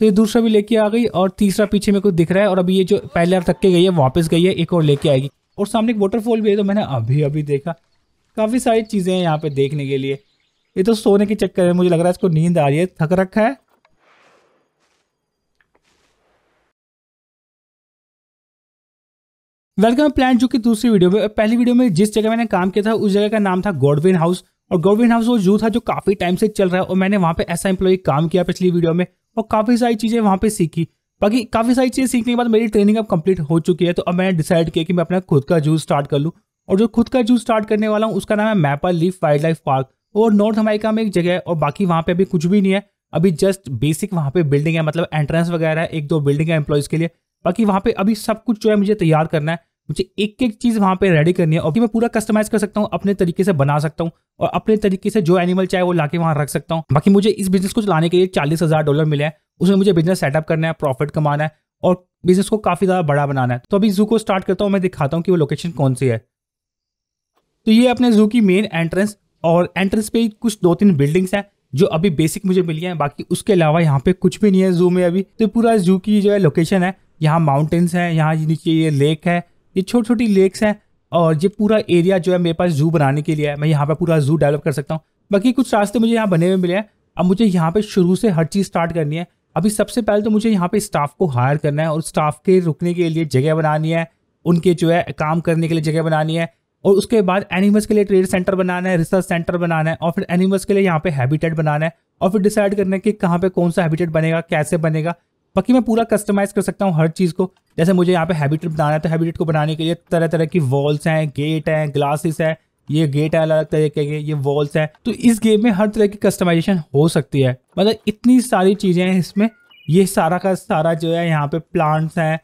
तो ये दूसरा भी लेके आ गई और तीसरा पीछे में कुछ दिख रहा है और अभी ये जो पहले यार तक के गई है वापस गई है एक और लेके आएगी और सामने एक वाटरफॉल भी है तो मैंने अभी अभी देखा काफ़ी सारी चीज़ें हैं यहाँ पे देखने के लिए ये तो सोने के चक्कर है मुझे लग रहा है इसको नींद आ रही है थक रखा है वेलकम प्लान जो कि दूसरी वीडियो में पहली वीडियो में जिस जगह मैंने काम किया था उस जगह का नाम था गोडविन हाउस और गोडविन हाउस वो जू था जो काफ़ी टाइम से चल रहा है और मैंने वहाँ पे ऐसा एम्प्लॉय काम किया पिछली वीडियो में और काफ़ी सारी चीज़ें वहाँ पर सीखी बाकी काफ़ी सारी चीज़ें सीखने के बाद मेरी ट्रेनिंग अब कंप्लीट हो चुकी है तो अब मैंने डिसाइड किया कि मैं अपना खुद का जूस स्टार्ट कर लूँ और जो खुद का जूस स्टार्ट करने वाला हूँ उसका नाम है maple leaf wild life park और नॉर्थ अमेरिका में एक जगह है और बाकी वहाँ पे अभी कुछ भी नहीं है अभी जस्ट बेसिक वहाँ पे बिल्डिंग है मतलब एंट्रेंस वगैरह है एक दो बिल्डिंग है एम्प्लॉयज़ के लिए बाकी वहाँ पे अभी सब कुछ जो है मुझे तैयार करना है मुझे एक एक चीज़ वहाँ पे रेडी करनी है और मैं पूरा कस्टमाइज कर सकता हूँ अपने तरीके से बना सकता हूँ और अपने तरीके से जो एनिमल चाहे वो लाके वहां रख सकता हूँ बाकी मुझे इस बिजनेस को चलाने के लिए चालीस हज़ार डॉलर मिले हैं उसमें मुझे बिजनेस सेटअप करना है प्रॉफिट कमाना है और बिजनेस को काफ़ी ज़्यादा बड़ा बनाना है तो अभी जू को स्टार्ट करता हूँ मैं दिखाता हूँ कि वो लोकेशन कौन सी है तो ये अपने जू की मेन एंट्रेंस और एंट्रेंस पे कुछ दो तीन बिल्डिंग्स हैं जो अभी बेसिक मुझे मिली है बाकी उसके अलावा यहाँ पे कुछ भी नहीं है जू में अभी तो पूरा जू की जो है लोकेशन है यहाँ माउंटेन्स है यहाँ नीचे ये लेक है ये छोटी छोटी लेक्स हैं और ये पूरा एरिया जो है मेरे पास जू बनाने के लिए है मैं यहाँ पर पूरा जू डेवलप कर सकता हूँ बाकी कुछ रास्ते मुझे यहाँ बने हुए मिले हैं अब मुझे यहाँ पर शुरू से हर चीज़ स्टार्ट करनी है अभी सबसे पहले तो मुझे यहाँ पर स्टाफ को हायर करना है और स्टाफ के रुकने के लिए जगह बनानी है उनके जो है काम करने के लिए जगह बनानी है और उसके बाद एनिमल्स के लिए ट्रेड सेंटर बनाना है रिसर्च सेंटर बनाना है और फिर एनिमल्स के लिए यहाँ पे हैबिटेट बनाना है और फिर डिसाइड करना है कि कहाँ पे कौन सा हैबिटेट बनेगा कैसे बनेगा बाकी मैं पूरा कस्टमाइज कर सकता हूँ हर चीज़ को जैसे मुझे यहाँ पे हैबिटेट बनाना है तो हैबिटेट को बनाने के लिए तरह तरह की वॉल्स हैं गेट हैं ग्लासेस है ये गेट है अलग तरीके के ये वॉल्स हैं तो इस गेम में हर तरह की कस्टमाइजेशन हो सकती है मतलब इतनी सारी चीज़ें हैं इसमें ये सारा का सारा जो है यहाँ पे प्लांट्स हैं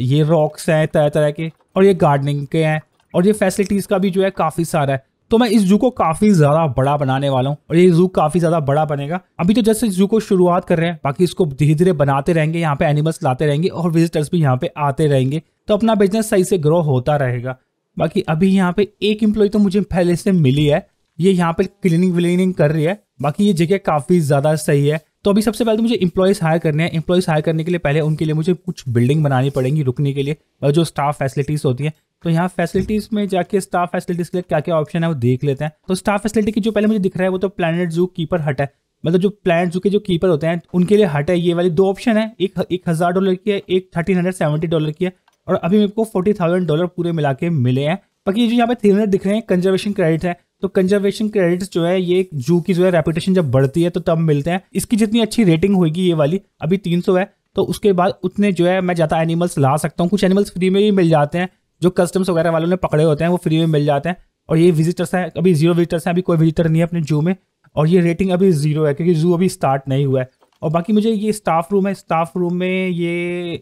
ये रॉक्स हैं तरह तरह के और ये गार्डनिंग के हैं और ये फैसिलिटीज़ का भी जो है काफ़ी सारा है तो मैं इस जू को काफी ज्यादा बड़ा बनाने वाला हूँ और ये जू काफी ज्यादा बड़ा बनेगा अभी तो जस्ट इस जू को शुरुआत कर रहे हैं बाकी इसको धीरे धीरे बनाते रहेंगे यहाँ पे एनिमल्स लाते रहेंगे और विजिटर्स भी यहाँ पे आते रहेंगे तो अपना बिजनेस सही से ग्रो होता रहेगा बाकी अभी यहाँ पे एक एम्प्लॉय तो मुझे पहले से मिली है ये यहाँ पे क्लीनिंग व्लीनिंग कर रही है बाकी ये जगह काफी ज्यादा सही है तो अभी सबसे पहले तो मुझे इम्प्लॉयज हायर करने हैं इम्प्लॉयज हायर करने के लिए पहले उनके लिए मुझे कुछ बिल्डिंग बनानी पड़ेगी रुकने के लिए और जो स्टाफ फैसिलिटीज होती हैं तो यहाँ फैसिलिटीज में जाके स्टाफ फैसिलिटीज के लिए क्या क्या ऑप्शन है वो देख लेते हैं तो स्टाफ फैसिलिटी की जो पहले मुझे दिख रहा है वो तो प्लानट जू कीपर हट है मतलब जो प्लानट जू के जो कीपर होते हैं उनके लिए हट है ये वाली दो ऑप्शन है एक एक हज़ार डॉलर की है एक थर्टीन हंड्रेड सेवेंटी डॉलर की है और अभी मेरे को फोर्टी थाउजेंड डॉलर पूरे मिला के मिले हैं बाकी जो यहाँ पे थ्री हंड्रेड दिख रहे हैं कंजर्वेशन क्रेडिट है तो कंजर्वेशन क्रेडिट जो है ये जू की जो है रेपुटेशन जब बढ़ती है तो तब मिलते हैं इसकी जितनी अच्छी रेटिंग होगी ये वाली अभी तीन है तो उसके बाद उतने जो है मैं ज़्यादा एनिमल्स ला सकता हूँ कुछ एनिमल्स फ्री में भी मिल जाते हैं जो कस्टम्स वगैरह वालों ने पकड़े होते हैं वो फ्री में मिल जाते हैं और ये विजिटर्स हैं अभी जीरो विजिटर्स हैं अभी कोई विजिटर नहीं है अपने जू में और ये रेटिंग अभी जीरो है क्योंकि जू अभी स्टार्ट नहीं हुआ है और बाकी मुझे ये स्टाफ रूम है स्टाफ रूम में ये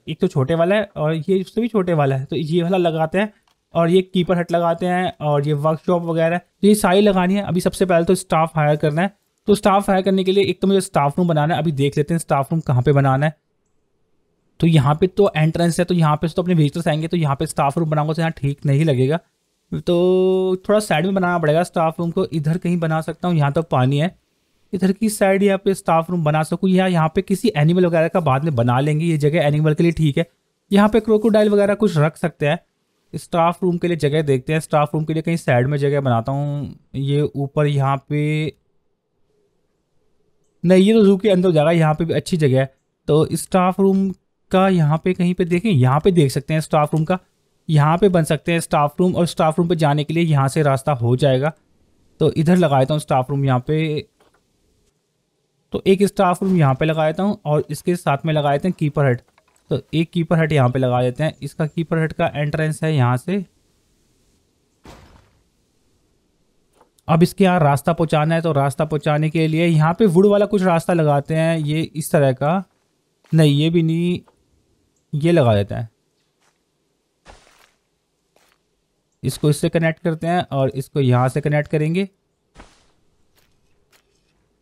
एक तो छोटे वाला है और ये उससे भी छोटे वाला है तो ये वाला लगाते हैं और ये कीपर हट लगाते हैं और ये वर्कशॉप वगैरह तो ये सारी लगानी है अभी सबसे पहले तो स्टाफ हायर करना है तो स्टाफ हायर करने के लिए एक तो मुझे स्टाफ रूम बनाना है अभी देख लेते हैं स्टाफ रूम कहाँ पर बनाना है तो यहाँ पे तो एंट्रेंस है तो यहाँ पे तो अपने विजिटर्स आएंगे तो यहाँ पे स्टाफ रूम बनाऊंगा तो यहाँ ठीक नहीं लगेगा तो थोड़ा साइड में बनाना पड़ेगा स्टाफ रूम को इधर कहीं बना सकता हूँ यहाँ तो पानी है इधर की साइड यहाँ पे स्टाफ रूम बना सकूँ या यहाँ पे किसी एनिमल वगैरह का बाद में बना लेंगे ये जगह एनिमल के लिए ठीक है यहाँ पे क्रोकोडाइल वगैरह कुछ रख सकते हैं स्टाफ रूम के लिए जगह देखते हैं स्टाफ रूम के लिए कहीं साइड में जगह बनाता हूँ ये ऊपर यहाँ पे नहीं ये तो जू के अंदर जाएगा यहाँ पे भी अच्छी जगह है तो स्टाफ रूम का यहाँ पे कहीं पे देखें यहाँ पे देख सकते हैं स्टाफ रूम का यहाँ पे बन सकते हैं स्टाफ रूम और स्टाफ रूम पे जाने के लिए यहाँ से रास्ता हो जाएगा तो इधर लगा देता हूँ स्टाफ रूम यहाँ पे तो एक स्टाफ रूम यहाँ पे लगा देता हूँ और इसके साथ में लगा देते हैं कीपर हट तो एक कीपर हट यहाँ पे लगा देते हैं इसका कीपर हट का एंट्रेंस है यहाँ से अब इसके यहाँ रास्ता पहुँचाना है तो रास्ता पहुँचाने के लिए यहाँ पे वुड वाला कुछ रास्ता लगाते हैं ये इस तरह का नहीं ये भी नहीं ये लगा देते हैं इसको इससे कनेक्ट करते हैं और इसको यहाँ से कनेक्ट करेंगे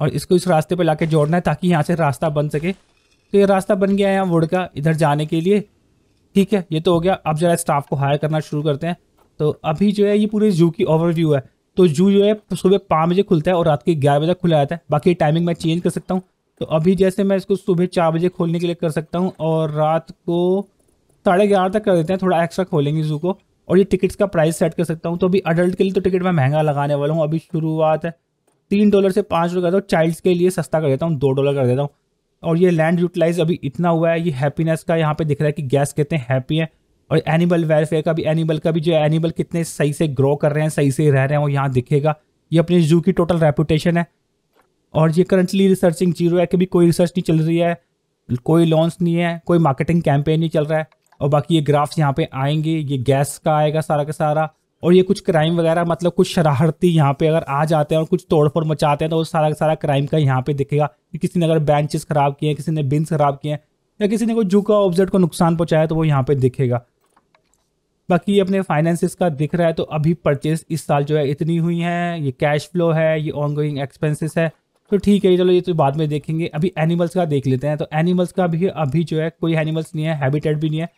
और इसको इस रास्ते पर लाके जोड़ना है ताकि यहाँ से रास्ता बन सके तो ये रास्ता बन गया है यहाँ वुड का इधर जाने के लिए ठीक है ये तो हो गया अब ज़रा स्टाफ को हायर करना शुरू करते हैं तो अभी जो है ये पूरे जू की ओवरव्यू है तो जू जो है सुबह पाँच बजे खुलता है और रात के ग्यारह बजे खुला जाता है बाकी टाइमिंग मैं चेंज कर सकता हूँ तो अभी जैसे मैं इसको सुबह चार बजे खोलने के लिए कर सकता हूँ और रात को साढ़े ग्यारह तक कर देते हैं थोड़ा एक्स्ट्रा खोलेंगे जू को और ये टिकट्स का प्राइस सेट कर सकता हूँ तो अभी अडल्ट के लिए तो टिकट मैं महंगा लगाने वाला हूँ अभी शुरुआत है तीन डॉलर से पाँच डॉलर हूँ चाइल्ड्स के लिए सस्ता कर देता हूँ दो डॉलर कर देता हूँ और ये लैंड यूटिलाइज अभी इतना हुआ है ये हैप्पीनेस का यहाँ पर दिख रहा है कि गैस कितने हैप्पी हैं और एनिमल वेलफेयर का भी एनिमल का भी जो एनिमल कितने सही से ग्रो कर रहे हैं सही से रह रहे हैं वो यहाँ दिखेगा ये अपने जू की टोटल रेपूटेशन है और ये करंटली रिसर्चिंग जीरो है कभी कोई रिसर्च नहीं चल रही है कोई लॉन्च नहीं है कोई मार्केटिंग कैंपेन नहीं चल रहा है और बाकी ये ग्राफ्स यहाँ पे आएंगे ये गैस का आएगा सारा का सारा और ये कुछ क्राइम वगैरह मतलब कुछ शरारती यहाँ पे अगर आ जाते हैं और कुछ तोड़फोड़ मचाते हैं तो वो सारा का सारा क्राइम का यहाँ पे दिखेगा कि किसी ने अगर बेंचेस खराब किए हैं किसी ने बिन्स खराब किए हैं या किसी ने कोई जू का ऑब्जेक्ट को नुकसान पहुँचाया तो वो यहाँ पर दिखेगा बाकी ये अपने फाइनेंसिस का दिख रहा है तो अभी परचेज इस साल जो है इतनी हुई है ये कैश फ्लो है ये ऑनगोइंग एक्सपेंसिस है तो ठीक है चलो ये तो बाद में देखेंगे अभी एनिमल्स का देख लेते हैं तो एनिमल्स का भी अभी जो है कोई एनिमल्स नहीं है हैबिटेट भी नहीं है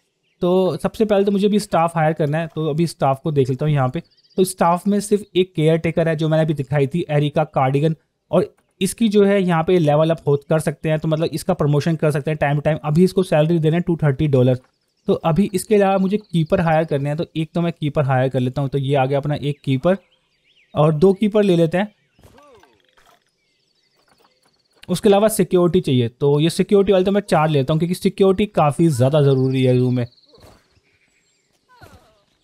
तो सबसे पहले तो मुझे अभी स्टाफ हायर करना है तो अभी स्टाफ को देख लेता हूँ यहाँ पे तो स्टाफ में सिर्फ एक केयर टेकर है जो मैंने अभी दिखाई थी एरिका कार्डिगन और इसकी जो है यहाँ पे लेवल अप हो कर सकते हैं तो मतलब इसका प्रमोशन कर सकते हैं टाइम टू टाइम अभी इसको सैलरी दे रहे हैं टू थर्टी डॉलर तो अभी इसके अलावा मुझे कीपर हायर करने हैं तो एक तो मैं कीपर हायर कर लेता हूँ तो ये आ गया अपना एक कीपर और दो कीपर ले लेते हैं उसके अलावा सिक्योरिटी चाहिए तो ये सिक्योरिटी वाले तो मैं चार लेता हूँ क्योंकि सिक्योरिटी काफ़ी ज़्यादा ज़रूरी है रूम में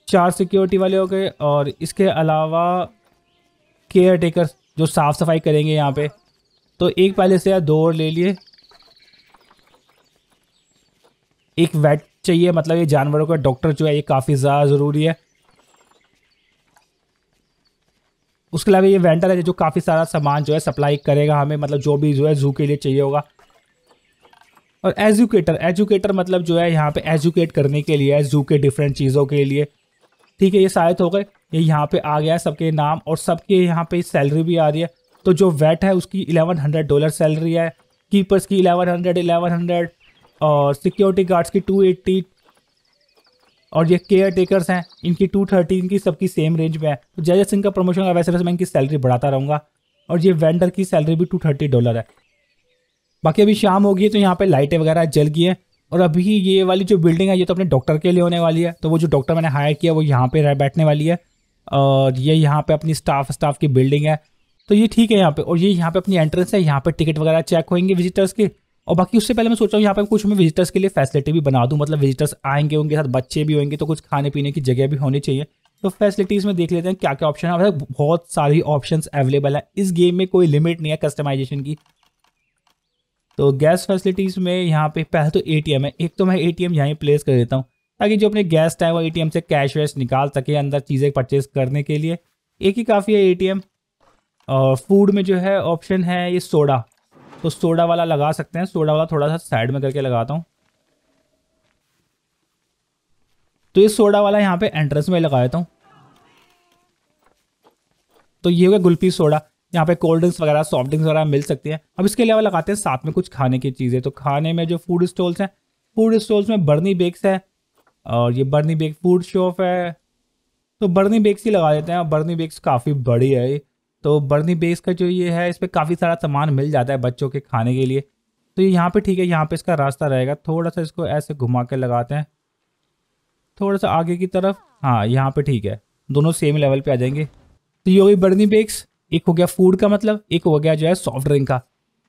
चार सिक्योरिटी वाले हो गए और इसके अलावा केयर टेकर जो साफ़ सफाई करेंगे यहाँ पे तो एक पहले से या दो और ले लिए एक वेट चाहिए मतलब ये जानवरों का डॉक्टर जो है ये काफ़ी ज़्यादा ज़रूरी है उसके अलावा ये वेंडर है जो काफ़ी सारा सामान जो है सप्लाई करेगा हमें मतलब जो भी जो है जू के लिए चाहिए होगा और एजुकेटर एजुकेटर मतलब जो है यहाँ पे एजुकेट करने के लिए जू के डिफरेंट चीज़ों के लिए ठीक है ये शायद हो गए ये यहाँ पे आ गया सबके नाम और सबके यहाँ पे सैलरी भी आ रही है तो जो वेट है उसकी एलेवन हंड्रेड डॉलर सैलरी है कीपर्स की इलेवन हंड्रेड हंड्रेड और सिक्योरिटी गार्ड्स की टू एट्टी और ये केयर टेकर्स हैं इनकी टू थर्टी इनकी सबकी सेम रेंज में है तो जय सिंह का प्रमोशन होगा वैसे वैसे मैं इनकी सैलरी बढ़ाता रहूँगा और ये वेंडर की सैलरी भी टू थर्टी डॉलर है बाकी अभी शाम हो गई तो यहाँ पे लाइटें वगैरह जल गई हैं और अभी ये वाली जो बिल्डिंग है ये तो अपने डॉक्टर के लिए होने वाली है तो वो जो डॉक्टर मैंने हायर किया वो यहाँ पर रह बैठने वाली है और ये यहाँ पर अपनी स्टाफ स्टाफ की बिल्डिंग है तो ये ठीक है यहाँ पे और ये यहाँ पे अपनी एंट्रेंस है यहाँ पे टिकट वगैरह चेक होएंगे विजिटर्स के और बाकी उससे पहले मैं सोच रहा हूँ यहाँ पर कुछ मैं विजिटर्स के लिए फैसिलिटी भी बना दूँ मतलब विजिटर्स आएंगे उनके साथ बच्चे भी होंगे तो कुछ खाने पीने की जगह भी होनी चाहिए तो फैसिलिटीज़ में देख लेते हैं क्या क्या ऑप्शन है मतलब बहुत सारी ऑप्शन अवेलेबल है इस गेम में कोई लिमिट नहीं है कस्टमाइजेशन की तो गैस फैसिलिटीज़ में यहाँ पे पहले तो एटीएम है एक तो मैं एटीएम टी यहाँ प्लेस कर देता हूँ ताकि जो अपने गेस्ट है वो एटीएम से कैश वैश निकाल सके अंदर चीज़ें परचेज करने के लिए एक ही काफ़ी है एटीएम और फूड में जो है ऑप्शन है ये सोडा तो सोडा वाला लगा सकते हैं सोडा वाला थोड़ा सा साइड में करके लगाता हूँ तो ये सोडा वाला यहाँ पे एंट्रेंस में लगा देता हूँ तो ये हो गया गुलपी सोडा यहाँ पे कोल्ड ड्रिंक्स वगैरह सॉफ्ट ड्रिंक्स वगैरह मिल सकती है अब इसके अलावा लगाते हैं साथ में कुछ खाने की चीज़ें तो खाने में जो फूड स्टॉल्स हैं फूड स्टॉल्स में बर्नी बेक्स है और ये बर्नी बेक फूड शॉप है तो बर्नी बेक्स ही लगा देते हैं बर्नी बेक्स काफ़ी बड़ी है तो बर्नी बेस का जो ये है इस पर काफ़ी सारा सामान मिल जाता है बच्चों के खाने के लिए तो यहाँ पे ठीक है यहाँ पे इसका रास्ता रहेगा थोड़ा सा इसको ऐसे घुमा के लगाते हैं थोड़ा सा आगे की तरफ हाँ यहाँ पे ठीक है दोनों सेम लेवल पे आ जाएंगे तो ये होगी बर्नी बेक्स एक हो गया फूड का मतलब एक हो गया जो है सॉफ्ट ड्रिंक का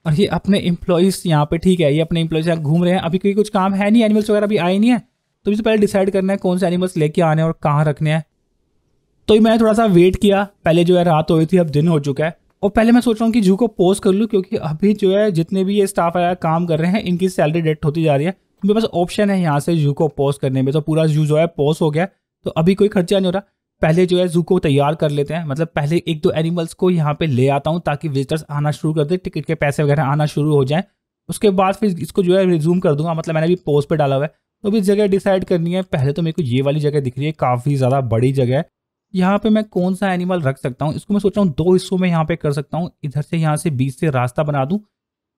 और ये अपने एम्प्लॉयज़ यहाँ पे ठीक है ये अपने एम्प्लॉयज़ यहाँ घूम रहे हैं अभी कोई कुछ काम है नहीं एनिमल्स वगैरह अभी आए नहीं है तो इससे पहले डिसाइड करना है कौन से एनिमल्स लेके आने और कहाँ रखने हैं तो ये मैंने थोड़ा सा वेट किया पहले जो है रात हो रही थी अब दिन हो चुका है और पहले मैं सोच रहा हूँ कि जू को पोस्ट कर लूँ क्योंकि अभी जो है जितने भी ये स्टाफ आया काम कर रहे हैं इनकी सैलरी डेट होती जा रही है मेरे पास ऑप्शन है यहाँ से जू को पोस्ट करने में तो पूरा जू जो है पोस्ट हो गया तो अभी कोई खर्चा नहीं हो रहा पहले जो है जू को तैयार कर लेते हैं मतलब पहले एक दो एनिमल्स को यहाँ पे ले आता हूँ ताकि विजिटर्स आना शुरू कर दे टिकट के पैसे वगैरह आना शुरू हो जाए उसके बाद फिर इसको जो है रिज्यूम कर दूंगा मतलब मैंने अभी पोस्ट पर डाला हुआ है तो भी जगह डिसाइड करनी है पहले तो मेरे को ये वाली जगह दिख रही है काफ़ी ज़्यादा बड़ी जगह है यहाँ पे मैं कौन सा एनिमल रख सकता हूँ इसको मैं सोच रहा हूँ दो हिस्सों में यहाँ पे कर सकता हूँ इधर से यहाँ से बीच से रास्ता बना दूँ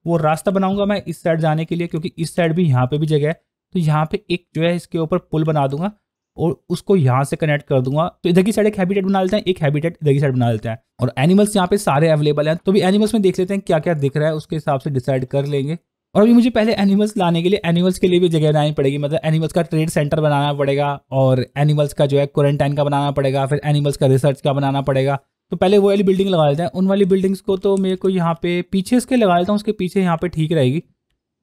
वो रास्ता बनाऊंगा मैं इस साइड जाने के लिए क्योंकि इस साइड भी यहाँ पे भी जगह है तो यहाँ पे एक जो है इसके ऊपर पुल बना दूंगा और उसको यहाँ से कनेक्ट कर दूंगा तो इधर की साइड एक हैबिटेट बना लेते हैं एक हैबिटेट इधर की साइड बना लेते हैं और एनिमल्स यहाँ पे सारे अवेलेबल हैं तो भी एनिमल्स में देख लेते हैं क्या क्या दिख रहा है उसके हिसाब से डिसाइड कर लेंगे और अभी मुझे पहले एनिमल्स लाने के लिए एनिमल्स के लिए भी जगह बनानी पड़ेगी मतलब एनिमल्स का ट्रेड सेंटर बनाना पड़ेगा और एनिमल्स का जो है क्वारंटाइन का बनाना पड़ेगा फिर एनिमल्स का रिसर्च का बनाना पड़ेगा तो पहले वो वाली बिल्डिंग लगा लेते हैं उन वाली बिल्डिंग्स को तो मेरे को यहाँ पे पीछे इसके लगा लेता हूँ उसके पीछे यहाँ पे ठीक रहेगी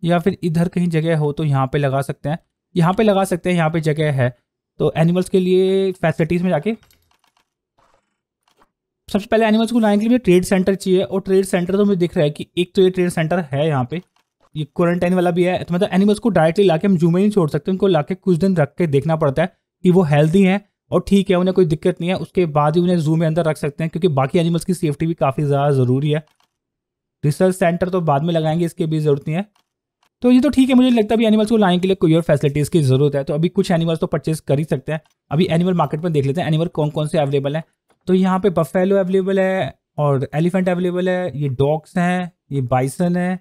या फिर इधर कहीं जगह हो तो यहाँ पे लगा सकते हैं यहाँ पे लगा सकते हैं यहाँ पे जगह है तो एनिमल्स के लिए फैसिलिटीज़ में जाके सबसे पहले एनिमल्स को लाने के लिए मुझे ट्रेड सेंटर चाहिए और ट्रेड सेंटर तो मुझे दिख रहा है कि एक तो ये ट्रेड सेंटर है यहाँ पर ये क्वारंटाइन वाला भी है तो मतलब एनिमल्स को डायरेक्टली लाके हम जू में नहीं छोड़ सकते उनको लाके कुछ दिन रख के देखना पड़ता है कि वो हेल्दी हैं और ठीक है उन्हें कोई दिक्कत नहीं है उसके बाद ही उन्हें जू में अंदर रख सकते हैं क्योंकि बाकी एनिमल्स की सेफ्टी भी काफ़ी ज़्यादा ज़रूरी है रिसर्च सेंटर तो बाद में लगाएंगे इसकी भी ज़रूरत नहीं है तो ये तो ठीक है मुझे लगता है अभी एनिमल्स को लाने के लिए कोई और फैसिलिटीज़ की ज़रूरत है तो अभी कुछ एनिमल्स तो परचेज कर ही सकते हैं अभी एनिमल मार्केट में देख लेते हैं एनिमल कौन कौन से अवेलेबल हैं तो यहाँ पे बफेलो अवेलेबल है और एलिफेंट अवेलेबल है ये डॉग्स हैं ये बाइसन है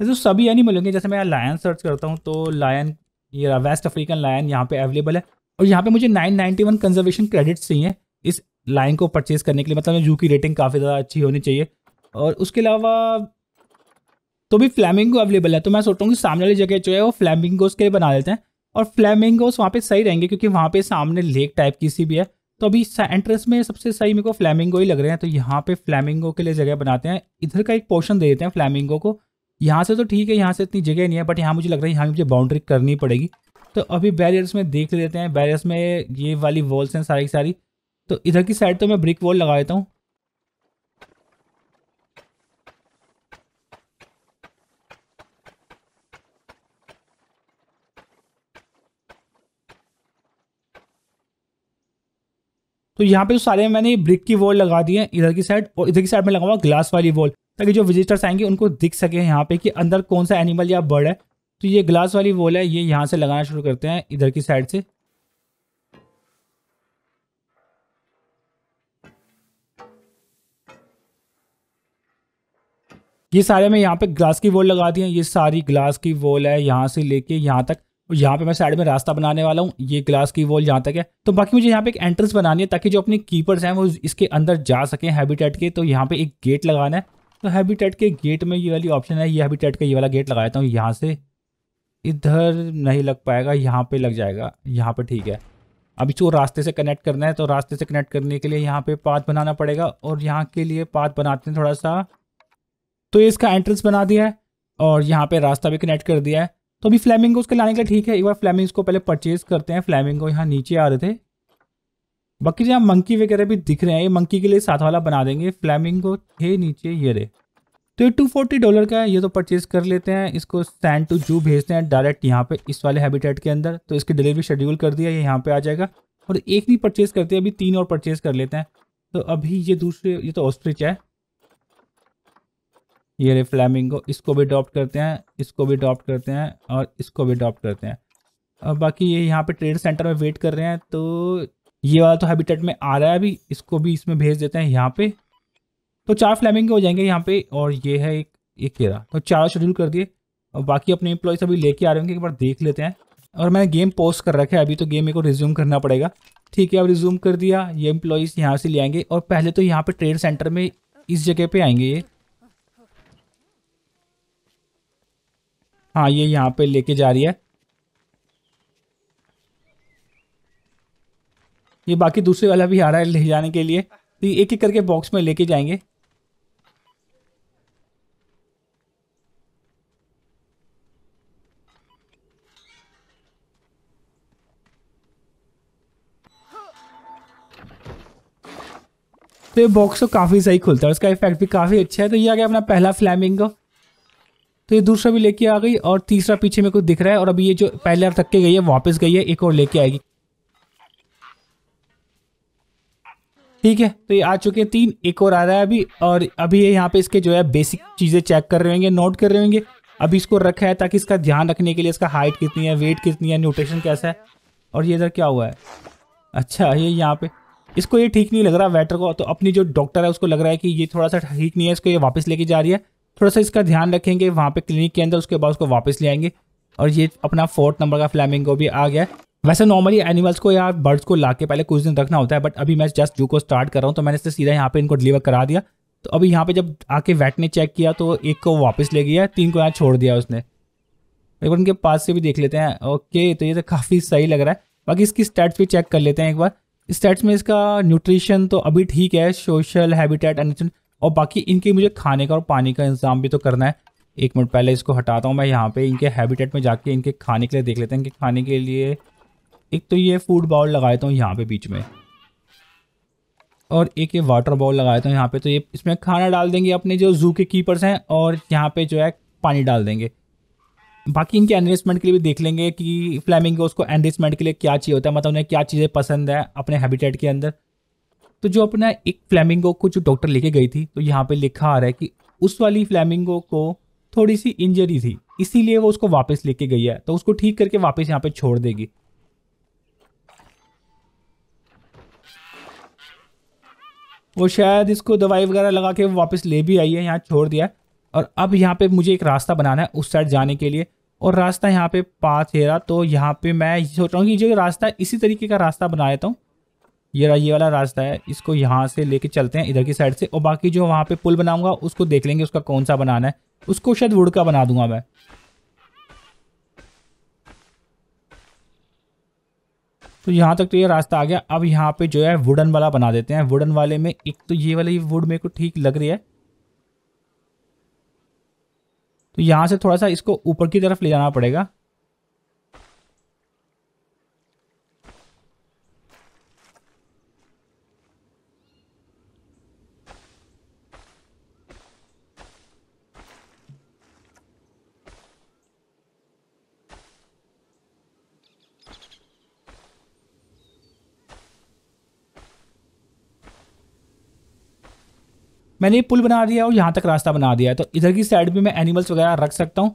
वैसे सभी एनिमल होंगे जैसे मैं लायन सर्च करता हूँ तो लायन ये वेस्ट अफ्रीकन लायन यहाँ पे अवेलेबल है और यहाँ पे मुझे 991 कंजर्वेशन क्रेडिट्स चाहिए इस लाइन को परचेज करने के लिए मतलब जू की रेटिंग काफ़ी ज़्यादा अच्छी होनी चाहिए और उसके अलावा तो भी फ्लैमिंगो अवेलेबल है तो मैं सोचता हूँ कि सामने वाली जगह जो है वो फ्लैमिंगोस के लिए बना लेते हैं और फ्लैमिंगोस वहाँ पे सही रहेंगे क्योंकि वहाँ पे सामने लेक टाइप की सी भी है तो अभी एंट्रेंस में सबसे सही मेरे को फ्लैमिंगो ही लग रहे हैं तो यहाँ पे फ्लैमिंगो के लिए जगह बनाते हैं इधर का एक पोर्शन दे देते हैं फ्लैमिंगो को यहाँ से तो ठीक है यहाँ से इतनी जगह नहीं है बट यहाँ मुझे लग रहा है यहाँ मुझे बाउंड्री करनी पड़ेगी तो अभी बैरियर्स में देख लेते हैं बैरियर्स में ये वाली वॉल्स हैं सारी सारी तो इधर की साइड तो मैं ब्रिक वॉल लगा देता हूँ तो यहाँ पे तो सारे मैंने ब्रिक की वॉल लगा दी है इधर की साइड और इधर की साइड में लगाऊंगा ग्लास वाली वॉल ताकि जो विजिटर्स आएंगे उनको दिख सके यहाँ पे कि अंदर कौन सा एनिमल या बर्ड है तो ये ग्लास वाली वॉल है ये यहाँ से लगाना शुरू करते हैं इधर की साइड से ये सारे मैं यहाँ पे ग्लास की वॉल लगा दी है ये सारी ग्लास की वॉल है यहाँ से लेके यहाँ तक और यहाँ पे मैं साइड में रास्ता बनाने वाला हूँ ये ग्लास की वॉल जहाँ तक है तो बाकी मुझे यहाँ पे एक एंट्रेंस बनानी है ताकि जो अपने कीपर्स हैं वो इसके अंदर जा सकें हैबिटेट के तो यहाँ पे एक गेट लगाना है तो हैबिटेट के गेट में ये वाली ऑप्शन है ये हैबिटेट का ये वाला गेट लगाता हूँ यहाँ से इधर नहीं लग पाएगा यहाँ पर लग जाएगा यहाँ पर ठीक है अब इसको रास्ते से कनेक्ट करना है तो रास्ते से कनेक्ट करने के लिए यहाँ पे पाथ बनाना पड़ेगा और यहाँ के लिए पाथ बनाते हैं थोड़ा सा तो इसका एंट्रेंस बना दिया है और यहाँ पे रास्ता भी कनेक्ट कर दिया है तो अभी फ्लैमिंग उसके लाने के लिए ठीक है एक बार फ्लैमिंग को पहले परचेज करते हैं को यहाँ नीचे आ रहे थे बाकी जो मंकी वगैरह भी दिख रहे हैं ये मंकी के लिए साथ वाला बना देंगे फ्लैमिंगो थे नीचे ये रे तो ये टू फोर्टी डॉलर का है ये तो परचेज कर लेते हैं इसको सैंड टू जू भेजते हैं डायरेक्ट यहाँ पे इस वाले हैबिटेट के अंदर तो इसकी डिलीवरी शेड्यूल कर दिया ये यहाँ पे आ जाएगा और एक नहीं परचेज करते अभी तीन और परचेज कर लेते हैं तो अभी ये दूसरे ये तो ऑस्ट्रिच है ये रे फ्लैमिंगो इसको भी अडॉप्ट करते हैं इसको भी अडॉप्ट करते हैं और इसको भी अडॉप्ट करते हैं और बाकी ये यहाँ पे ट्रेड सेंटर में वेट कर रहे हैं तो ये वाला तो हैबिटेट में आ रहा है अभी इसको भी इसमें भेज देते हैं यहाँ पे तो चार फ्लैमिंगो हो जाएंगे यहाँ पे और ये है एक एक केरा तो चारों शेड्यूल कर दिए और बाकी अपने इम्प्लॉयज़ अभी लेके आ रहे होंगे एक बार देख लेते हैं और मैंने गेम पॉज कर रखा है अभी तो गेम मेरे को रिज्यूम करना पड़ेगा ठीक है अब रिज्यूम कर दिया ये इम्प्लॉयज़ यहाँ से ले आएंगे और पहले तो यहाँ पे ट्रेड सेंटर में इस जगह पे आएंगे ये हाँ ये यहाँ पे लेके जा रही है ये बाकी दूसरे वाला भी आ रहा है ले जाने के लिए तो ये एक एक करके बॉक्स में लेके जाएंगे तो ये बॉक्स तो काफ़ी सही खुलता है उसका इफेक्ट भी काफ़ी अच्छा है तो ये आ गया अपना पहला फ्लैमिंगो तो ये दूसरा भी लेके आ गई और तीसरा पीछे में कुछ दिख रहा है और अभी ये जो पहले बार तक के गई है वापस गई है एक और लेके आएगी ठीक है तो ये आ चुके हैं तीन एक और आ रहा है अभी और अभी ये यहाँ पे इसके जो है बेसिक चीज़ें चेक कर रहे होंगे नोट कर रहे होंगे अभी इसको रखा है ताकि इसका ध्यान रखने के लिए इसका हाइट कितनी है वेट कितनी है न्यूट्रिशन कैसा है और ये इधर क्या हुआ है अच्छा ये यहाँ पे इसको ये ठीक नहीं लग रहा वेटर को तो अपनी जो डॉक्टर है उसको लग रहा है कि ये थोड़ा सा ठीक नहीं है इसको ये वापस लेके जा रही है थोड़ा सा इसका ध्यान रखेंगे वहाँ पे क्लिनिक के अंदर उसके बाद उसको वापस ले आएंगे और ये अपना फोर्थ नंबर का फ्लैमिंगो भी आ गया वैसे नॉर्मली एनिमल्स को या बर्ड्स को ला के पहले कुछ दिन रखना होता है बट अभी मैं जस्ट जू को स्टार्ट कर रहा हूँ तो मैंने इससे सीधा यहाँ पे इनको डिलीवर करा दिया तो अभी यहाँ पर जब आके वैट ने चेक किया तो एक को वापस ले गया तीन को यहाँ छोड़ दिया उसने एक बार उनके पास से भी देख लेते हैं ओके तो ये तो काफ़ी सही लग रहा है बाकी इसकी स्टेट्स भी चेक कर लेते हैं एक बार स्टेट्स में इसका न्यूट्रिशन तो अभी ठीक है सोशल हैबिटेट एंड और बाकी इनके मुझे खाने का और पानी का इंतजाम भी तो करना है एक मिनट पहले इसको हटाता हूँ मैं यहाँ पे इनके हैबिटेट में जाके इनके खाने के लिए देख लेते हैं इनके खाने के लिए एक तो ये फूड बाउल लगा देता हूँ यहाँ पे बीच में और एक ये वाटर बाउल लगा देता हूँ यहाँ पे तो ये इसमें खाना डाल देंगे अपने जो जू के कीपर्स हैं और यहाँ पे जो है पानी डाल देंगे बाकी इनके एनरिचमेंट के लिए भी देख लेंगे कि फ्लैमिंग को उसको एनरिचमेंट के लिए क्या चाहिए होता है मतलब उन्हें क्या चीज़ें पसंद है अपने हैबिटेट के अंदर तो जो अपना एक फ्लैमिंगो को जो डॉक्टर लेके गई थी तो यहाँ पे लिखा आ रहा है कि उस वाली फ्लैमिंगो को थोड़ी सी इंजरी थी इसीलिए वो उसको वापस लेके गई है तो उसको ठीक करके वापस यहाँ पे छोड़ देगी वो शायद इसको दवाई वगैरह लगा के वापस ले भी आई है यहाँ छोड़ दिया और अब यहाँ पे मुझे एक रास्ता बनाना है उस साइड जाने के लिए और रास्ता यहाँ पे पाँच है तो यहाँ पे मैं सोच रहा हूँ कि जो रास्ता इसी तरीके का रास्ता बना लेता हूँ ये ये वाला रास्ता है इसको यहाँ से लेके चलते हैं इधर की साइड से और बाकी जो वहाँ पे पुल बनाऊंगा उसको देख लेंगे उसका कौन सा बनाना है उसको शायद वुड का बना दूंगा मैं तो यहाँ तक तो ये रास्ता आ गया अब यहाँ पे जो है वुडन वाला बना देते हैं वुडन वाले में एक तो ये वाला वुड मेरे को ठीक लग रही है तो यहाँ से थोड़ा सा इसको ऊपर की तरफ ले जाना पड़ेगा मैंने ये पुल बना दिया और यहाँ तक रास्ता बना दिया है तो इधर की साइड भी मैं एनिमल्स वगैरह रख सकता हूँ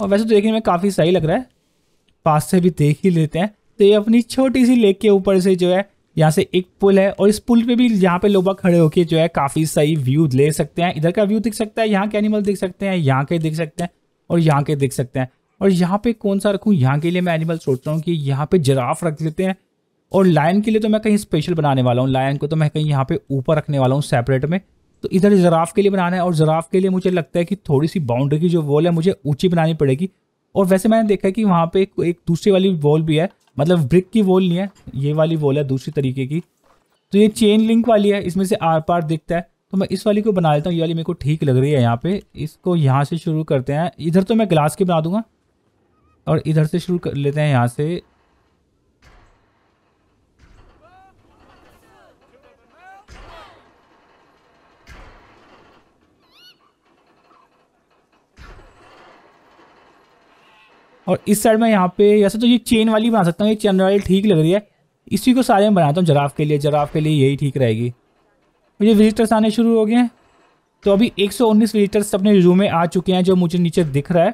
और वैसे तो देखने में काफ़ी सही लग रहा है पास से भी देख ही लेते हैं तो ये अपनी छोटी सी लेक के ऊपर से जो है यहाँ से एक पुल है और इस पुल पे भी यहाँ पे लोबा खड़े होके जो है काफ़ी सही व्यू ले सकते हैं इधर का व्यू दिख सकता है यहाँ के एनिमल दिख सकते हैं यहाँ के दिख सकते हैं और यहाँ के दिख सकते हैं और यहाँ पे कौन सा रखूँ यहाँ के लिए मैं एनिमल सोचता हूँ कि यहाँ पे जराफ रख लेते हैं और लाइन के लिए तो मैं कहीं स्पेशल बनाने वाला हूँ लाइन को तो मैं कहीं यहाँ पे ऊपर रखने वाला हूँ सेपरेट में तो इधर जराफ के लिए बनाना है और जराफ के लिए मुझे लगता है कि थोड़ी सी बाउंड्री की जो वॉल है मुझे ऊंची बनानी पड़ेगी और वैसे मैंने देखा कि वहाँ पे एक, एक दूसरी वाली वॉल भी है मतलब ब्रिक की वॉल नहीं है ये वाली वॉल है दूसरी तरीके की तो ये चेन लिंक वाली है इसमें से आर पार दिखता है तो मैं इस वाली को बना लेता हूँ ये वाली मेरे को ठीक लग रही है यहाँ पे इसको यहाँ से शुरू करते हैं इधर तो मैं ग्लास की बना दूंगा और इधर से शुरू कर लेते हैं यहाँ से और इस साइड में यहाँ पे ऐसा तो ये चेन वाली बना सकता हूँ ये चेन वाली ठीक लग रही है इसी को सारे में बनाता हूँ जराफ के लिए जराफ के लिए यही ठीक रहेगी मुझे विजिटर्स आने शुरू हो गए हैं तो अभी 119 विजिटर्स अपने रूम में आ चुके हैं जो मुझे नीचे दिख रहा है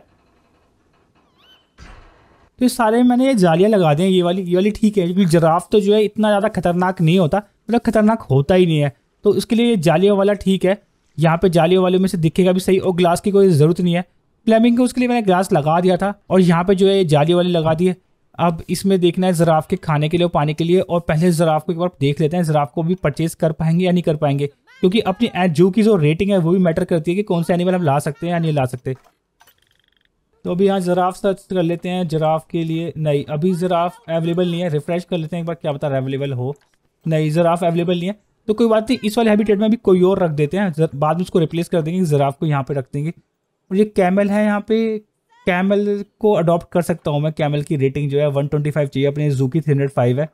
तो सारे मैंने ये जालियाँ लगा दें ये वाली ये वाली ठीक है क्योंकि जराफ तो जो है इतना ज़्यादा खतरनाक नहीं होता मतलब खतरनाक होता ही नहीं है तो उसके लिए ये जालियों वाला ठीक है यहाँ पे जालियों वाले में से दिखेगा भी सही और ग्लास की कोई ज़रूरत नहीं है प्लेमिंग के उसके लिए मैंने ग्लास लगा दिया था और यहाँ पे जो है जाली वाली लगा दी है अब इसमें देखना है जराफ के खाने के लिए और पानी के लिए और पहले जराफ को एक बार देख लेते हैं जराफ को भी परचेज कर पाएंगे या नहीं कर पाएंगे क्योंकि अपनी जू की जो रेटिंग है वो भी मैटर करती है कि कौन से एनिमल हम ला सकते हैं या नहीं ला सकते तो अभी यहाँ जराफ सर्च कर लेते हैं जराफ के लिए नहीं अभी जराफ अवेलेबल नहीं है रिफ्रेश कर लेते हैं एक बार क्या बता रहा है अवेलेबल हो नहीं जराफ अवेलेबल नहीं है तो कोई बात नहीं इस वाले हैबिटेट में भी कोई और रख देते हैं बाद में उसको रिप्लेस कर देंगे जराफ को यहाँ पर रख देंगे और ये कैमल है यहाँ पे कैमल को अडॉप्ट कर सकता हूँ मैं कैमल की रेटिंग जो है 125 चाहिए अपने जू की थ्री है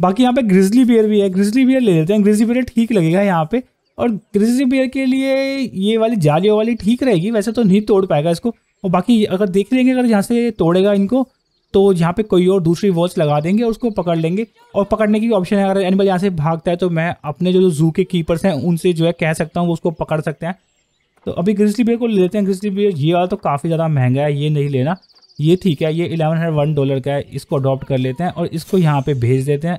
बाकी यहाँ पे ग्रिजली बियर भी है ग्रिजली बियर ले लेते हैं ग्रिजली बियर ठीक लगेगा यहाँ पे और ग्रिजली बियर के लिए ये वाली जालियों वाली ठीक रहेगी वैसे तो नहीं तोड़ पाएगा इसको और बाकी अगर देख लेंगे अगर यहाँ से तोड़ेगा इनको तो यहाँ पे कोई और दूसरी वॉच लगा देंगे और उसको पकड़ लेंगे और पकड़ने की ऑप्शन है अगर एनिमल यहाँ से भागता है तो मैं अपने जो जू के कीपर्स हैं उनसे जो है कह सकता हूँ वो उसको पकड़ सकते हैं तो अभी ग्रिजली बियर को ले लेते हैं ग्रिजली बियर ये वाला तो काफ़ी ज़्यादा महंगा है ये नहीं लेना ये ठीक है ये इलेवन हंड्रेड वन डॉलर का है इसको अडॉप्ट कर लेते हैं और इसको यहाँ पे भेज देते हैं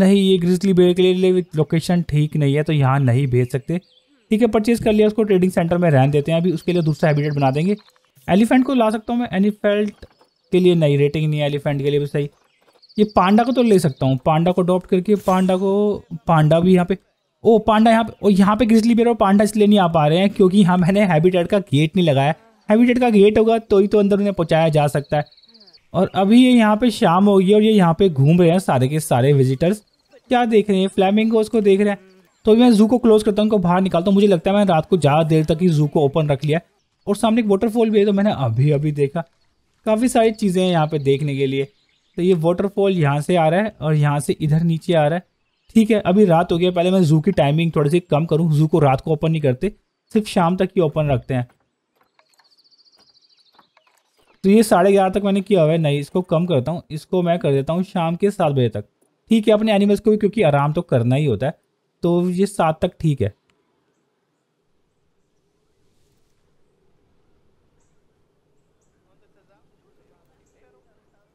नहीं ये ग्रिजली बेयर के लिए लोकेशन ठीक नहीं है तो यहाँ नहीं भेज सकते ठीक है परचेज़ कर लिया उसको ट्रेडिंग सेंटर में रहन देते हैं अभी उसके लिए दूसरा हैबिटेट बना देंगे एलिफेंट को ला सकता हूँ मैं एलिफेंट के लिए नहीं रेटिंग नहीं है एलिफेंट के लिए भी सही ये पांडा को तो ले सकता हूँ पांडा को अडॉप्ट करके पांडा को पांडा भी यहाँ पे ओ पांडा यहाँ पे यहाँ पे ग्रिजली बियर और पांडा इसलिए नहीं आ पा रहे हैं क्योंकि यहाँ मैंने हैबिटेट का गेट नहीं लगाया हैबिटेट का गेट होगा तो ही तो अंदर उन्हें पहुँचाया जा सकता है और अभी ये यहाँ पे शाम हो गई और ये यहाँ पे घूम रहे हैं सारे के सारे विजिटर्स क्या देख रहे हैं फ्लैमिंग को उसको देख रहे हैं तो मैं जू को क्लोज करता हूँ उनको बाहर निकालता हूँ मुझे लगता है मैंने रात को ज़्यादा देर तक ही जू को ओपन रख लिया और सामने एक वाटरफॉल भी है तो मैंने अभी अभी देखा काफ़ी सारी चीज़ें हैं यहाँ पर देखने के लिए तो ये वाटरफॉल यहाँ से आ रहा है और यहाँ से इधर नीचे आ रहा है ठीक है अभी रात हो गया पहले मैं जू की टाइमिंग थोड़ी सी कम करूँ जू को रात को ओपन नहीं करते सिर्फ शाम तक ही ओपन रखते हैं तो ये साढ़े ग्यारह तक मैंने किया हुआ है नहीं इसको कम करता हूँ इसको मैं कर देता हूँ शाम के सात बजे तक ठीक है अपने एनिमल्स को भी क्योंकि आराम तो करना ही होता है तो ये सात तक ठीक है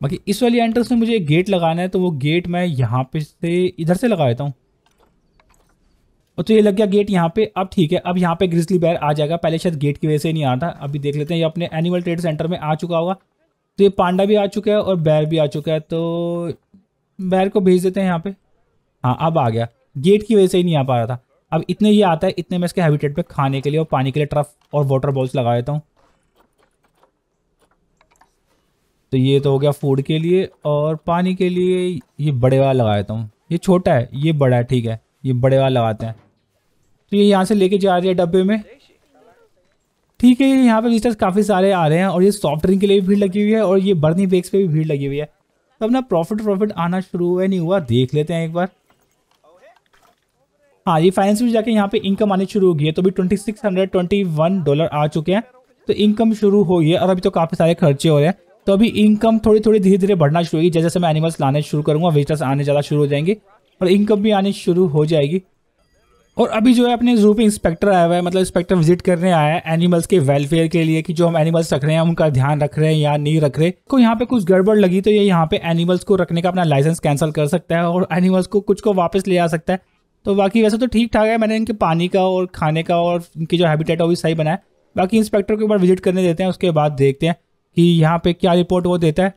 बाकी इस वाली एंट्रेंस में मुझे एक गेट लगाना है तो वो गेट मैं यहाँ पे से इधर से लगा देता हूँ और तो ये लग गया गेट यहाँ पे अब ठीक है अब यहाँ पे ग्रिजली बैर आ जाएगा पहले शायद गेट की वजह से नहीं आता अभी देख लेते हैं ये अपने एनिमल ट्रेड सेंटर में आ चुका होगा तो ये पांडा भी आ चुका है और बैर भी आ चुका है तो बैर को भेज देते हैं यहाँ पे हाँ अब आ गया गेट की वजह से ही नहीं आ पा रहा था अब इतने ये आता है इतने मैं इसके हैबिटेट पे खाने के लिए और पानी के लिए ट्रफ और वाटर बॉल्स लगा देता हूँ तो ये तो हो गया फूड के लिए और पानी के लिए ये बड़े वाला लगा देता हूँ ये छोटा है ये बड़ा है ठीक है ये बड़े वाला लगाते हैं तो ये यहाँ से लेके जा रही है डब्बे में ठीक है ये यहाँ पे विजिटर्स काफ़ी सारे आ रहे हैं और ये सॉफ्ट ड्रिंक के लिए भी भीड़ लगी हुई है और ये बर्नी बेक्स पे भी भीड़ लगी हुई है तो अपना प्रॉफिट प्रॉफिट आना शुरू हुआ नहीं हुआ देख लेते हैं एक बार हाँ ये फाइनेंस में जाके यहाँ पे इनकम आनी शुरू हो गई है तो अभी twenty six hundred twenty one dollar आ चुके हैं तो इनकम शुरू हो गई है और अभी तो काफ़ी सारे खर्चे हो रहे हैं तो अभी इनकम थोड़ी थोड़ी धीरे धीरे बढ़ना शुरू होगी जैसे जैसे मैं एनिमल्स लाने शुरू करूँगा विजिटर्स आने ज़्यादा शुरू हो जाएंगे और इनकम भी आने शुरू हो जाएगी और अभी जो है अपने जू पे इंस्पेक्टर आया हुआ है मतलब इंस्पेक्टर विजिट करने आया है एनिमल्स के वेलफेयर के लिए कि जो हम एनिमल्स रख रहे हैं उनका ध्यान रख रहे हैं या नहीं रख रहे को तो यहाँ पे कुछ गड़बड़ लगी तो ये यहाँ पे एनिमल्स को रखने का अपना लाइसेंस कैंसिल कर सकता है और एनिमल्स को कुछ को वापस ले आ सकता है तो बाकी वैसे तो ठीक ठाक है मैंने इनके पानी का और खाने का और इनकी जो हैबिटेट है वो भी सही बनाया बाकी इंस्पेक्टर के ऊपर विजिट करने देते हैं उसके बाद देखते हैं कि यहाँ पे क्या रिपोर्ट वो देता है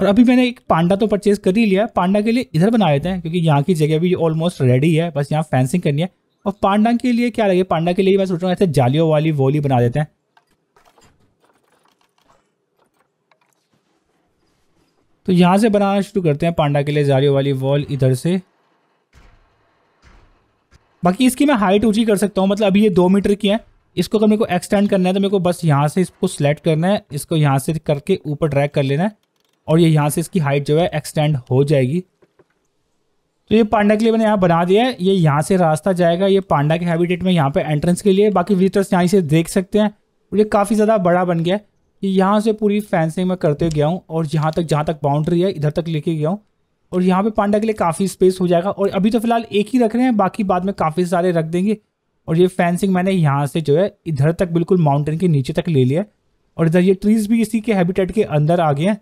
और अभी मैंने एक पांडा तो परचेज कर ही लिया है पांडा के लिए इधर बना लेते हैं क्योंकि यहाँ की जगह भी ऑलमोस्ट रेडी है बस यहाँ फेंसिंग करनी है और पांडा के लिए क्या लगे पांडा के लिए मैं सोच रहा हूँ ऐसे जालियों वाली वोली बना देते हैं तो यहाँ से बनाना शुरू करते हैं पांडा के लिए जालियों वाली वॉल इधर से बाकी इसकी मैं हाइट ऊंची कर सकता हूँ मतलब अभी ये दो मीटर की है इसको अगर मेरे को एक्सटेंड करना है तो मेरे को बस यहाँ से इसको सिलेक्ट करना है इसको यहाँ से करके ऊपर ड्रैग कर लेना है और ये यहाँ से इसकी हाइट जो है एक्सटेंड हो जाएगी तो ये पांडा के लिए मैंने यहाँ बना दिया है ये यहाँ से रास्ता जाएगा ये पांडा के हैबिटेट में यहाँ पर एंट्रेंस के लिए बाकी विजिटर्स यहाँ से देख सकते हैं और ये काफ़ी ज़्यादा बड़ा बन गया है ये यहाँ से पूरी फैंसिंग में करते गया हूँ और जहाँ तक जहाँ तक बाउंड्री है इधर तक लेके गया हूँ और यहाँ पे पांडा के लिए काफ़ी स्पेस हो जाएगा और अभी तो फिलहाल एक ही रख रहे हैं बाकी बाद में काफ़ी सारे रख देंगे और ये फेंसिंग मैंने यहाँ से जो है इधर तक बिल्कुल माउंटेन के नीचे तक ले लिया और इधर ये ट्रीज भी इसी के हैबिटेट के अंदर आ गए हैं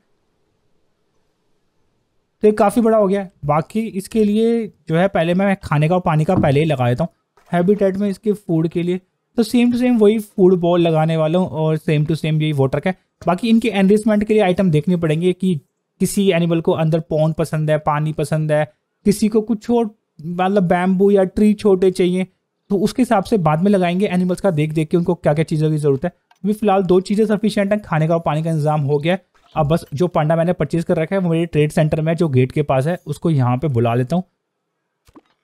तो ये काफ़ी बड़ा हो गया बाकी इसके लिए जो है पहले मैं खाने का और पानी का पहले ही लगा देता हूँ हैबिटेट में इसके फूड के लिए तो सेम टू सेम वही फूड बॉल लगाने वाला हूँ और सेम टू सेम यही वाटर का बाकी इनके एनरिचमेंट के लिए आइटम देखने पड़ेंगे कि किसी एनिमल को अंदर पौन पसंद है पानी पसंद है किसी को कुछ और मतलब बैम्बू या ट्री छोटे चाहिए तो उसके हिसाब से बाद में लगाएंगे एनिमल्स का देख देख के उनको क्या क्या चीज़ों की ज़रूरत है अभी फिलहाल दो चीज़ें सफिशियंट हैं खाने का और पानी का इंतजाम हो गया अब बस जो पांडा मैंने परचेज कर रखा है वो मेरे ट्रेड सेंटर में जो गेट के पास है उसको यहाँ पर बुला लेता हूँ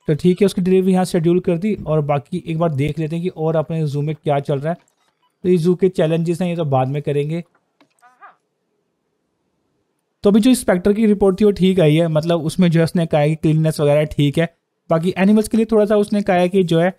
तो ठीक है उसकी डिलीवरी यहाँ शेड्यूल कर दी और बाकी एक बार देख लेते हैं कि और अपने जू में क्या चल रहा है तो ये जू के चैलेंजेस हैं ये तो बाद में करेंगे तो अभी जो इंस्पेक्टर की रिपोर्ट थी वो ठीक आई है मतलब उसमें जो है उसने कहा कि क्लीननेस वगैरह ठीक है बाकी एनिमल्स के लिए थोड़ा सा उसने कहा है कि जो है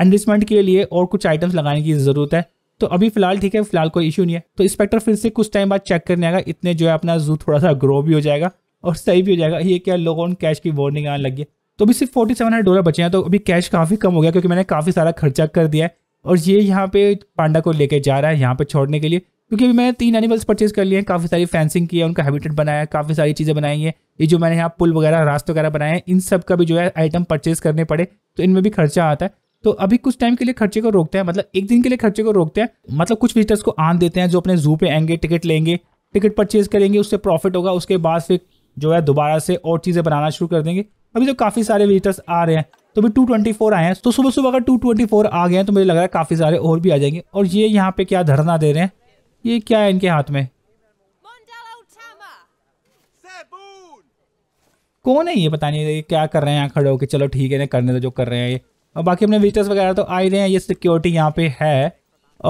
एनरिचमेंट के लिए और कुछ आइटम्स लगाने की ज़रूरत है तो अभी फिलहाल ठीक है फिलहाल कोई इशू नहीं है तो इंस्पेक्टर फिर से कुछ टाइम बाद चेक करने आएगा इतने जो है अपना जू थोड़ा सा ग्रो भी हो जाएगा और सही भी हो जाएगा ये क्या लोग ऑन कैश की वार्निंग आने लगी है तो अभी सिर्फ फोर्टी सेवन हंड्रेड डॉलर बचे हैं तो अभी कैश काफ़ी कम हो गया क्योंकि मैंने काफ़ी सारा खर्चा कर दिया है और ये यहाँ पे पांडा को लेके जा रहा है यहाँ पे छोड़ने के लिए क्योंकि अभी मैंने तीन एनिमल्स परचेज कर लिए हैं काफ़ी सारी फेंसिंग की है उनका हैबिटेट बनाया है काफ़ी सारी चीज़ें बनाई हैं ये जो मैंने यहाँ पुल वगैरह रास्ते वगैरह बनाए हैं इन सब का भी जो है आइटम परचेज करने पड़े तो इनमें भी खर्चा आता है तो अभी कुछ टाइम के लिए खर्चे को रोकते हैं मतलब एक दिन के लिए खर्चे को रोकते हैं मतलब कुछ विजिटर्स को आन देते हैं जो अपने जू पे आएंगे टिकट लेंगे टिकट परचेज करेंगे उससे प्रॉफिट होगा उसके बाद फिर जो है दोबारा से और चीज़ें बनाना शुरू कर देंगे अभी तो काफ़ी सारे विजिटर्स आ रहे हैं तो अभी फोर आए हैं तो सुबह सुबह अगर फोर आ गए हैं तो मुझे लग रहा है काफ़ी सारे और भी आ जाएंगे और ये यहाँ पे क्या धरना दे रहे हैं ये क्या है इनके हाथ में कौन है ये पता नहीं क्या कर रहे हैं यहाँ खड़े होके चलो ठीक है ना करने तो जो कर रहे हैं ये और बाकी अपने विजिटर्स वगैरह तो आ ही रहे हैं ये सिक्योरिटी यहाँ पे है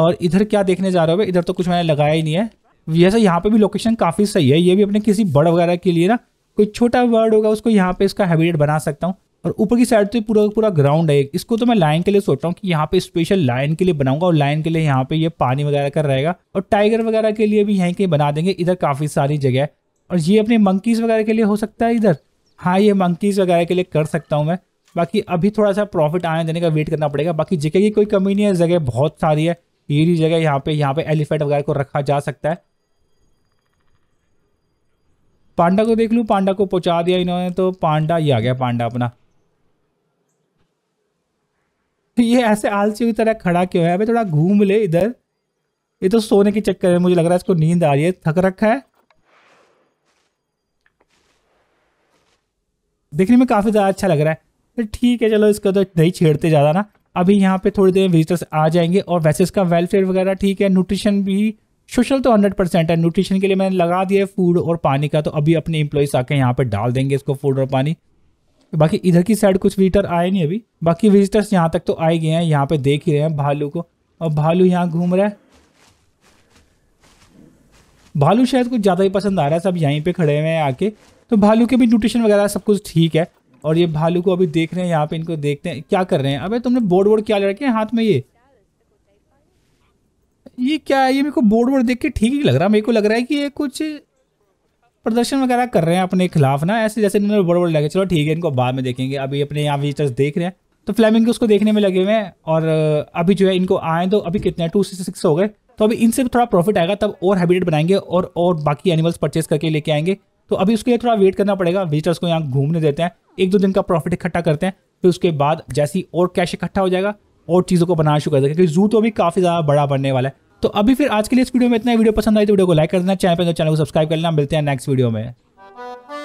और इधर क्या देखने जा रहे हो इधर तो कुछ मैंने लगाया ही नहीं है वैसे यहाँ पे भी लोकेशन काफ़ी सही है ये भी अपने किसी बर्ड वगैरह के लिए ना कोई छोटा बर्ड होगा उसको यहाँ पे इसका हैबिटेट बना सकता हूँ और ऊपर की साइड तो पूरा पूरा ग्राउंड है इसको तो मैं लाइन के लिए सोच रहा हूँ कि यहाँ पे स्पेशल लाइन के लिए बनाऊंगा और लाइन के लिए यहाँ पे ये पानी वगैरह का रहेगा और टाइगर वगैरह के लिए भी यहीं कहीं बना देंगे इधर काफ़ी सारी जगह है और ये अपने मंकीज़ वगैरह के लिए हो सकता है इधर हाँ ये मंकीज़ वगैरह के लिए कर सकता हूँ मैं बाकी अभी थोड़ा सा प्रॉफिट आने देने का वेट करना पड़ेगा बाकी जगह की कोई कमी नहीं है जगह बहुत सारी है ये भी जगह यहाँ पे यहाँ पे एलिफेंट वगैरह को रखा जा सकता है पांडा को देख लूँ पांडा को पहुँचा दिया इन्होंने तो पांडा ही आ गया पांडा अपना तो ये ऐसे आलसी की तरह खड़ा क्यों है अभी थोड़ा घूम ले इधर ये तो सोने के चक्कर है मुझे लग रहा है इसको नींद आ रही है थक रखा है देखने में काफ़ी ज़्यादा अच्छा लग रहा है ठीक है चलो इसका तो नहीं छेड़ते ज़्यादा ना अभी यहाँ पे थोड़ी देर में विजिटर्स आ जाएंगे और वैसे इसका वेलफेयर वगैरह ठीक है न्यूट्रिशन भी सोशल तो हंड्रेड परसेंट है न्यूट्रिशन के लिए मैंने लगा दिया है फूड और पानी का तो अभी अपने एम्प्लॉयज़ आके यहाँ पे डाल देंगे इसको फूड और पानी बाकी इधर की साइड कुछ विजिटर आए नहीं अभी बाकी विजिटर्स यहाँ तक तो आए गए हैं यहाँ पे देख ही रहे हैं भालू को और भालू यहाँ घूम रहा है भालू शायद कुछ ज़्यादा ही पसंद आ रहा है सब यहीं पर खड़े हुए हैं आके तो भालू के भी न्यूट्रिशन वगैरह सब कुछ ठीक है और ये भालू को अभी देख रहे हैं यहाँ पे इनको देखते हैं क्या कर रहे हैं अबे तुमने बोर्ड वोर्ड क्या ले रखे हैं हाथ में ये ये क्या है ये मेरे को बोर्ड वोर्ड देख के ठीक ही लग रहा है मेरे को लग रहा है कि ये कुछ प्रदर्शन वगैरह कर रहे हैं अपने खिलाफ ना ऐसे जैसे इन्होंने बोर्ड बड़े लगे चलो ठीक है इनको बाद में देखेंगे अभी अपने यहाँ विजिटर्स देख रहे हैं तो फ्लैमिंग उसको देखने में लगे हुए हैं और अभी जो है इनको आए तो अभी कितने टू सिक्स हो गए तो अभी इनसे भी थोड़ा प्रॉफिट आएगा तब और हैबिटेट बनाएंगे और और बाकी एनिमल्स परचेज करके लेके आएंगे तो अभी उसके लिए थोड़ा वेट करना पड़ेगा विजिटर्स को यहाँ घूमने देते हैं एक दो दिन का प्रॉफिट इकट्ठा करते हैं फिर उसके बाद जैसी और कैश इकट्ठा हो जाएगा और चीज़ों को बनाना शुरू कर देगा क्योंकि जू तो अभी काफ़ी ज़्यादा बड़ा बनने वाला है तो अभी फिर आज के लिए इस वीडियो में इतना वीडियो पसंद आई तो वीडियो को लाइक कर देना चैनल पर तो चैनल को सब्सक्राइब कर लेना मिलते हैं नेक्स्ट वीडियो में